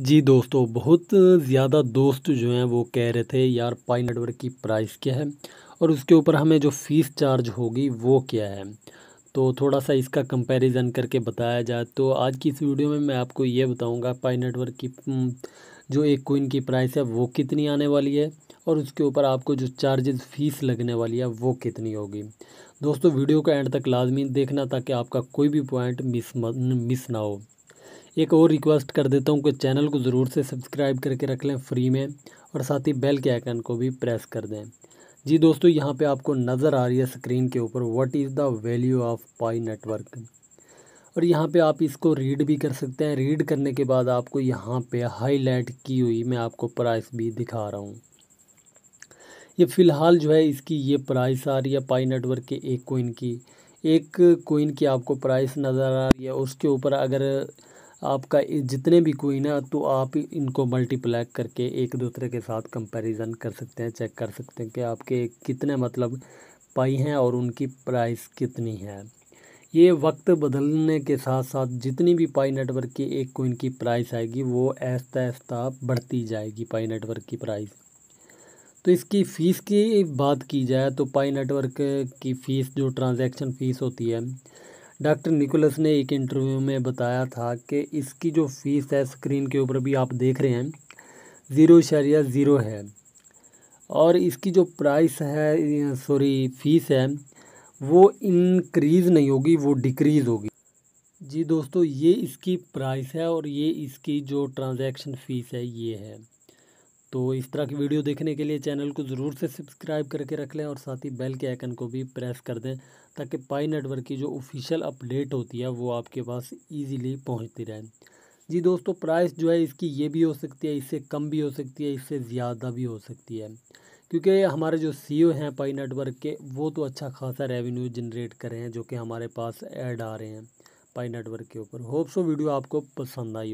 जी दोस्तों बहुत ज़्यादा दोस्त जो हैं वो कह रहे थे यार पाई नेटवर्क की प्राइस क्या है और उसके ऊपर हमें जो फ़ीस चार्ज होगी वो क्या है तो थोड़ा सा इसका कंपैरिजन करके बताया जाए तो आज की इस वीडियो में मैं आपको ये बताऊंगा पाई नेटवर्क की जो एक कोइन की प्राइस है वो कितनी आने वाली है और उसके ऊपर आपको जो चार्जेस फ़ीस लगने वाली है वो कितनी होगी दोस्तों वीडियो का एंड तक लाजमी देखना ताकि आपका कोई भी पॉइंट मिस मिस ना हो एक और रिक्वेस्ट कर देता हूँ कि चैनल को ज़रूर से सब्सक्राइब करके रख लें फ्री में और साथ ही बेल के आइकन को भी प्रेस कर दें जी दोस्तों यहाँ पे आपको नज़र आ रही है स्क्रीन के ऊपर what is the value of Pi Network और यहाँ पे आप इसको रीड भी कर सकते हैं रीड करने के बाद आपको यहाँ पे हाईलाइट की हुई मैं आपको प्राइस भी दिखा रहा हूँ ये फ़िलहाल जो है इसकी ये प्राइस आ रही है पाई नेटवर्क के एक कोइन की एक कोइन की आपको प्राइस नज़र आ रही है उसके ऊपर अगर आपका जितने भी कोइन है तो आप इनको मल्टीप्लाई करके एक दूसरे के साथ कंपैरिजन कर सकते हैं चेक कर सकते हैं कि आपके कितने मतलब पाई हैं और उनकी प्राइस कितनी है ये वक्त बदलने के साथ साथ जितनी भी पाई नेटवर्क की एक कोइन की प्राइस आएगी वो ऐसा ऐसा बढ़ती जाएगी पाई नेटवर्क की प्राइस तो इसकी फ़ीस की बात की जाए तो पाई नेटवर्क की फ़ीस जो ट्रांजैक्शन फ़ीस होती है डॉक्टर निकोलस ने एक इंटरव्यू में बताया था कि इसकी जो फ़ीस है स्क्रीन के ऊपर भी आप देख रहे हैं ज़ीरो इशारिया ज़ीरो है और इसकी जो प्राइस है सॉरी फीस है वो इनक्रीज़ नहीं होगी वो डिक्रीज़ होगी जी दोस्तों ये इसकी प्राइस है और ये इसकी जो ट्रांजैक्शन फ़ीस है ये है तो इस तरह की वीडियो देखने के लिए चैनल को ज़रूर से सब्सक्राइब करके रख लें और साथ ही बेल के आइकन को भी प्रेस कर दें ताकि पाई नेटवर्क की जो ऑफिशियल अपडेट होती है वो आपके पास इजीली पहुँचती रहे जी दोस्तों प्राइस जो है इसकी ये भी हो सकती है इससे कम भी हो सकती है इससे ज़्यादा भी हो सकती है क्योंकि हमारे जो सी e हैं पाई नेटवर्क के वो तो अच्छा खासा रेवेन्यू जनरेट कर रहे हैं जो कि हमारे पास ऐड आ रहे हैं पाई नेटवर्क के ऊपर होप सो वीडियो आपको पसंद आई